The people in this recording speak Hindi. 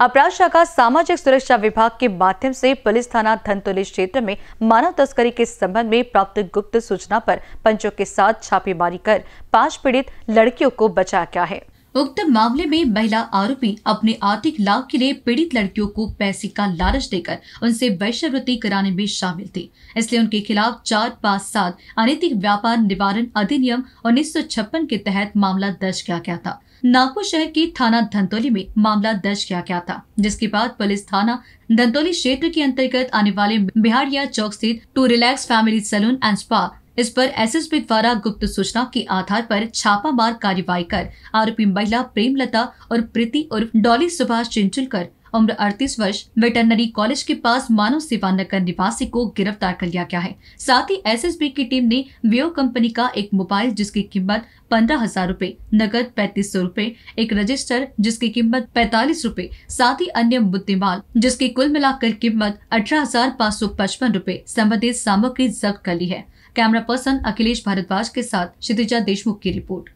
अपराध शाखा सामाजिक सुरक्षा विभाग के माध्यम से पुलिस थाना धनतोली क्षेत्र में मानव तस्करी के संबंध में प्राप्त गुप्त सूचना पर पंचों के साथ छापेमारी कर पांच पीड़ित लड़कियों को बचाया गया है उक्त मामले में महिला आरोपी अपने आर्थिक लाभ के लिए पीड़ित लड़कियों को पैसे का लालच देकर उनसे वैश्यवृत्ति कराने में शामिल थी इसलिए उनके खिलाफ चार पाँच सात अनैतिक व्यापार निवारण अधिनियम उन्नीस के तहत मामला दर्ज किया गया था नागपुर शहर के थाना धंतोली में मामला दर्ज किया गया था जिसके बाद पुलिस थाना धंतोली क्षेत्र के अंतर्गत आने वाले बिहारिया चौक स्थित to relax family salon and spa इस पर एसएसपी द्वारा गुप्त सूचना के आधार पर छापामार कार्रवाई कर आरोपी महिला प्रेमलता और प्रीति उर्फ डॉली सुभाष चिंचुलकर उम्र अड़तीस वर्ष वेटरनरी कॉलेज के पास मानव सेवा नगर निवासी को गिरफ्तार कर लिया गया है साथ ही एसएसबी की टीम ने वियो कंपनी का एक मोबाइल जिसकी कीमत पंद्रह हजार रूपए नगद पैतीस सौ रूपए एक रजिस्टर जिसकी कीमत पैतालीस रूपए साथ ही अन्य बुद्धिमाल जिसकी कुल मिलाकर कीमत अठारह हजार पाँच सौ पचपन रूपए संबंधित सामग्री जब्त कर ली है कैमरा पर्सन अखिलेश भारद्वाज के साथ क्षितिजा देशमुख की रिपोर्ट